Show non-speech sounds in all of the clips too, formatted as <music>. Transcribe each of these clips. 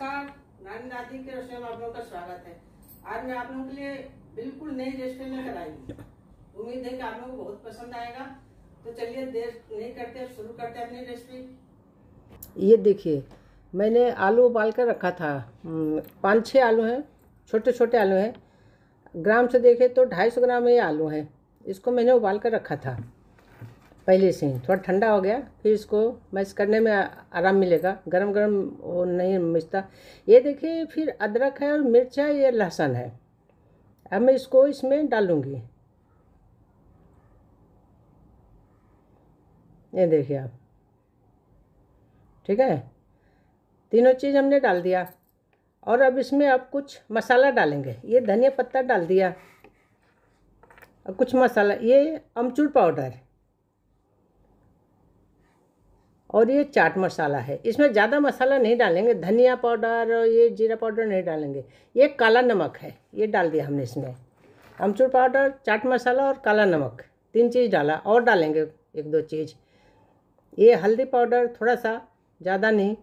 नमस्कार नानी दादी के रसोई में आप लोगों का स्वागत है आज मैं आप लोगों के लिए बिल्कुल नई रेस्टोरेंट लेकर आई हूँ उम्मीद है कि आप लोगों को बहुत पसंद आएगा तो चलिए देर नहीं करते शुरू करते अपनी रेस्टोरी ये देखिए मैंने आलू उबाल कर रखा था पाँच छः आलू हैं छोटे छोटे आलू हैं ग्राम से देखें तो ढाई सौ ग्राम ये आलू हैं इसको मैंने उबाल कर रखा था पहले से ही थोड़ा ठंडा हो गया फिर इसको मैश करने में आराम मिलेगा गरम गरम वो नहीं मिचता ये देखिए फिर अदरक है और मिर्च है ये लहसुन है अब मैं इसको इसमें डालूँगी ये देखिए आप ठीक है तीनों चीज़ हमने डाल दिया और अब इसमें अब कुछ मसाला डालेंगे ये धनिया पत्ता डाल दिया और कुछ मसाला ये अमचूर पाउडर और ये चाट मसाला है इसमें ज़्यादा मसाला नहीं डालेंगे धनिया पाउडर और ये जीरा पाउडर नहीं डालेंगे ये काला नमक है ये डाल दिया हमने इसमें अमचूर पाउडर चाट मसाला और काला नमक तीन चीज़ डाला और डालेंगे एक दो चीज़ ये हल्दी पाउडर थोड़ा सा ज़्यादा नहीं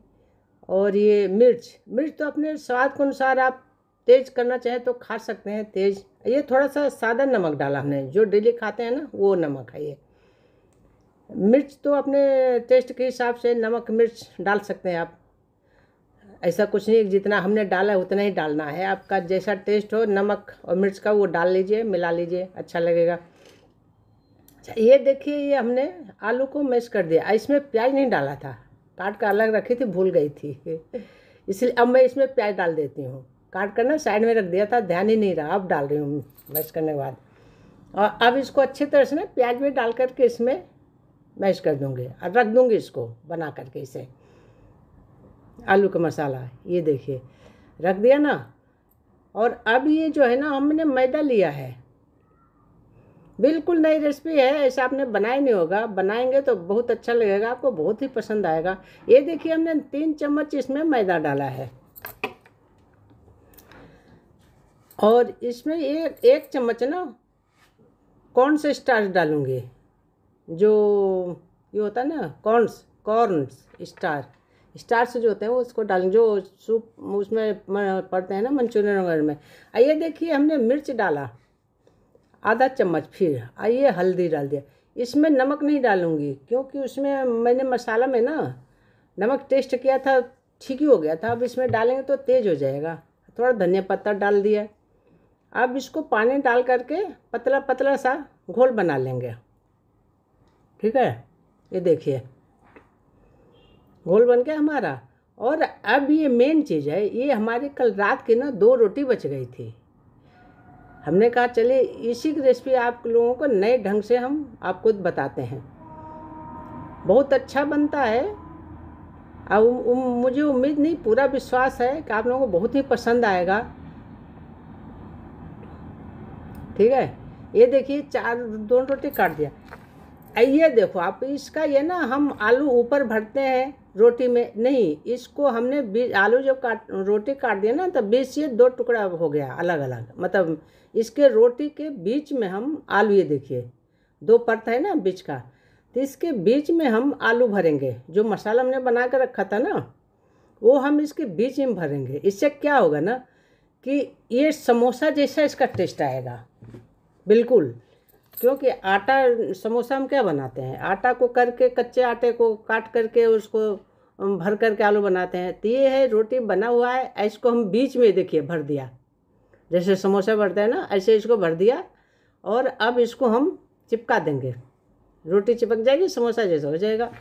और ये मिर्च मिर्च तो अपने स्वाद के अनुसार आप तेज़ करना चाहें तो खा सकते हैं तेज़ ये थोड़ा सा सादा नमक डाला हमने जो डेली खाते हैं ना वो नमक है ये मिर्च तो अपने टेस्ट के हिसाब से नमक मिर्च डाल सकते हैं आप ऐसा कुछ नहीं जितना हमने डाला है उतना ही डालना है आपका जैसा टेस्ट हो नमक और मिर्च का वो डाल लीजिए मिला लीजिए अच्छा लगेगा अच्छा ये देखिए ये हमने आलू को मैश कर दिया इसमें प्याज नहीं डाला था काट कर अलग रखी थी भूल गई थी <laughs> इसलिए अब मैं इसमें प्याज डाल देती हूँ काट कर ना साइड में रख दिया था ध्यान ही नहीं रहा अब डाल रही हूँ मैश करने के बाद और अब इसको अच्छी तरह से ना प्याज में डाल करके इसमें मैश कर दूँगी और रख दूँगी इसको बना करके इसे आलू का मसाला ये देखिए रख दिया ना और अब ये जो है ना हमने मैदा लिया है बिल्कुल नई रेसिपी है ऐसा आपने बनाया नहीं होगा बनाएंगे तो बहुत अच्छा लगेगा आपको बहुत ही पसंद आएगा ये देखिए हमने तीन चम्मच इसमें मैदा डाला है और इसमें ये एक चम्मच ना कौन से स्टार्च डालूंगी जो ये होता है ना कॉर्नस कॉर्नस स्टार स्टार्स जो होते हैं वो उसको डालेंगे जो सूप उसमें पड़ते हैं ना मंचूरियन वगैरह में आइए देखिए हमने मिर्च डाला आधा चम्मच फिर आइए हल्दी डाल दिया इसमें नमक नहीं डालूंगी क्योंकि उसमें मैंने मसाला में ना नमक टेस्ट किया था ठीक ही हो गया था अब इसमें डालेंगे तो तेज़ हो जाएगा थोड़ा धनिया पत्ता डाल दिया अब इसको पानी डाल करके पतला पतला सा घोल बना लेंगे ठीक है ये देखिए गोल बन गया हमारा और अब ये मेन चीज़ है ये हमारी कल रात की ना दो रोटी बच गई थी हमने कहा चले इसी की रेसिपी आप लोगों को नए ढंग से हम आपको बताते हैं बहुत अच्छा बनता है अब मुझे उम्मीद नहीं पूरा विश्वास है कि आप लोगों को बहुत ही पसंद आएगा ठीक है ये देखिए चार दोनों रोटी काट दिया ये देखो आप इसका ये ना हम आलू ऊपर भरते हैं रोटी में नहीं इसको हमने बीज आलू जब काट रोटी काट दिया ना तो बीच से दो टुकड़ा हो गया अलग अलग मतलब इसके रोटी के बीच में हम आलू ये देखिए दो परत है ना बीच का तो इसके बीच में हम आलू भरेंगे जो मसाला हमने बना कर रखा था ना वो हम इसके बीच में भरेंगे इससे क्या होगा ना कि ये समोसा जैसा इसका टेस्ट आएगा बिल्कुल क्योंकि आटा समोसा हम क्या बनाते हैं आटा को करके कच्चे आटे को काट करके उसको भर करके आलू बनाते हैं तो ये है रोटी बना हुआ है इसको हम बीच में देखिए भर दिया जैसे समोसा भरते हैं ना ऐसे इसको भर दिया और अब इसको हम चिपका देंगे रोटी चिपक जाएगी समोसा जैसा हो जाएगा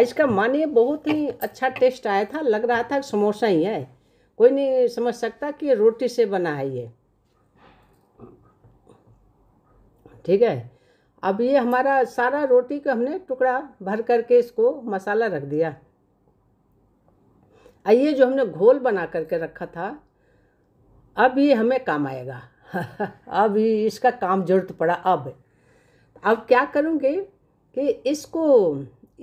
इसका मानिए बहुत ही अच्छा टेस्ट आया था लग रहा था समोसा ही है कोई नहीं समझ सकता कि रोटी से बना है ये ठीक है अब ये हमारा सारा रोटी का हमने टुकड़ा भर करके इसको मसाला रख दिया आइए जो हमने घोल बना करके रखा था अब ये हमें काम आएगा <laughs> अब इसका काम जरूरत पड़ा अब अब क्या करूँगी कि इसको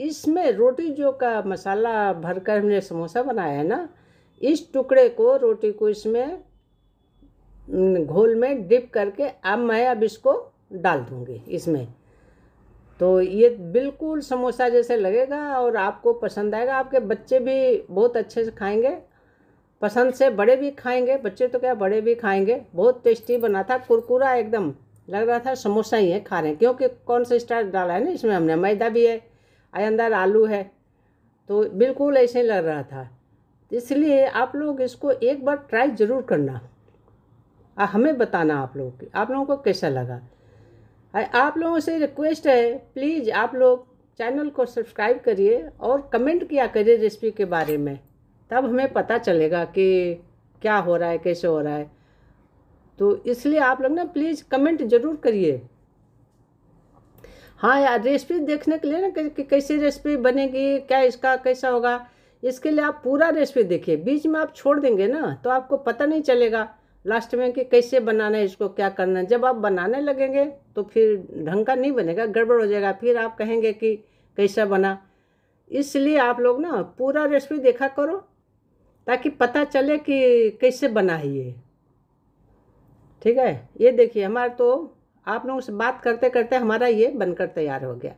इसमें रोटी जो का मसाला भर कर हमने समोसा बनाया है ना इस टुकड़े को रोटी को इसमें घोल में डिप करके अब मैं अब इसको डाल दूँगी इसमें तो ये बिल्कुल समोसा जैसे लगेगा और आपको पसंद आएगा आपके बच्चे भी बहुत अच्छे से खाएंगे पसंद से बड़े भी खाएंगे बच्चे तो क्या बड़े भी खाएंगे बहुत टेस्टी बना था कुरकुरा एकदम लग रहा था समोसा ही है खा रहे हैं क्योंकि कौन सा स्टार डाला है ना इसमें हमने मैदा भी है अंदर आलू है तो बिल्कुल ऐसे लग रहा था इसलिए आप लोग इसको एक बार ट्राई ज़रूर करना हमें बताना आप लोग आप लोगों को कैसा लगा आप लोगों से रिक्वेस्ट है प्लीज़ आप लोग चैनल को सब्सक्राइब करिए और कमेंट किया करिए रेसिपी के बारे में तब हमें पता चलेगा कि क्या हो रहा है कैसे हो रहा है तो इसलिए आप लोग ना प्लीज़ कमेंट ज़रूर करिए हाँ यार रेसिपी देखने के लिए ना कि कैसी रेसिपी बनेगी क्या इसका कैसा होगा इसके लिए आप पूरा रेसिपी देखिए बीच में आप छोड़ देंगे ना तो आपको पता नहीं चलेगा लास्ट में कि कैसे बनाना है इसको क्या करना है जब आप बनाने लगेंगे तो फिर ढंग का नहीं बनेगा गड़बड़ हो जाएगा फिर आप कहेंगे कि कैसा बना इसलिए आप लोग ना पूरा रेसिपी देखा करो ताकि पता चले कि कैसे बना है ये ठीक है ये देखिए हमारा तो आप लोगों से बात करते करते हमारा ये बनकर तैयार हो गया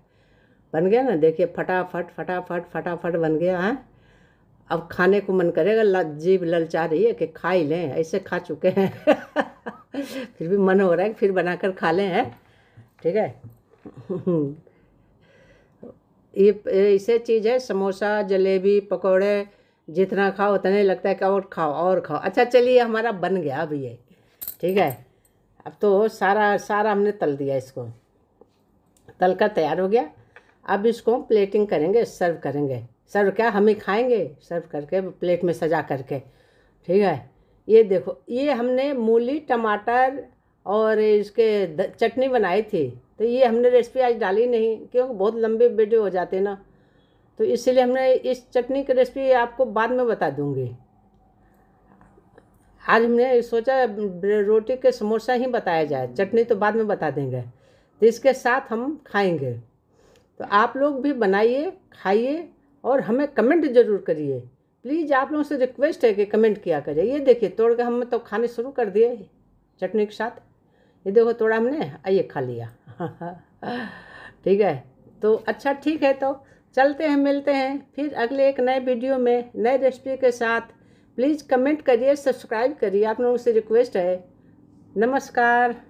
बन गया ना देखिए फटाफट फटाफट फटाफट बन गया है हाँ? अब खाने को मन करेगा ल जीभ ललचा रही है कि खा ही लें ऐसे खा चुके हैं <laughs> फिर भी मन हो रहा है फिर बनाकर खा लें हैं ठीक है <laughs> ये ऐसे चीज़ है समोसा जलेबी पकौड़े जितना खाओ उतना ही लगता है कि और खाओ और खाओ अच्छा चलिए हमारा बन गया अब ये ठीक है अब तो सारा सारा हमने तल दिया इसको तल कर तैयार हो गया अब इसको हम प्लेटिंग करेंगे सर्व करेंगे सर्व क्या हम ही खाएंगे सर्व करके प्लेट में सजा करके ठीक है ये देखो ये हमने मूली टमाटर और इसके चटनी बनाई थी तो ये हमने रेसिपी आज डाली नहीं क्योंकि बहुत लंबे वीडियो हो जाते ना तो इसलिए हमने इस चटनी की रेसिपी आपको बाद में बता दूंगी आज हमने सोचा रोटी के समोसा ही बताया जाए चटनी तो बाद में बता देंगे तो इसके साथ हम खाएंगे तो आप लोग भी बनाइए खाइए और हमें कमेंट ज़रूर करिए प्लीज़ आप लोगों से रिक्वेस्ट है कि कमेंट किया करिए ये देखिए तोड़ के हम तो खाने शुरू कर दिए चटनी के साथ ये देखो तोड़ा हमने आइए खा लिया <laughs> ठीक है तो अच्छा ठीक है तो चलते हैं मिलते हैं फिर अगले एक नए वीडियो में नए रेसिपी के साथ प्लीज़ कमेंट करिए सब्सक्राइब करिए आप लोगों से रिक्वेस्ट है नमस्कार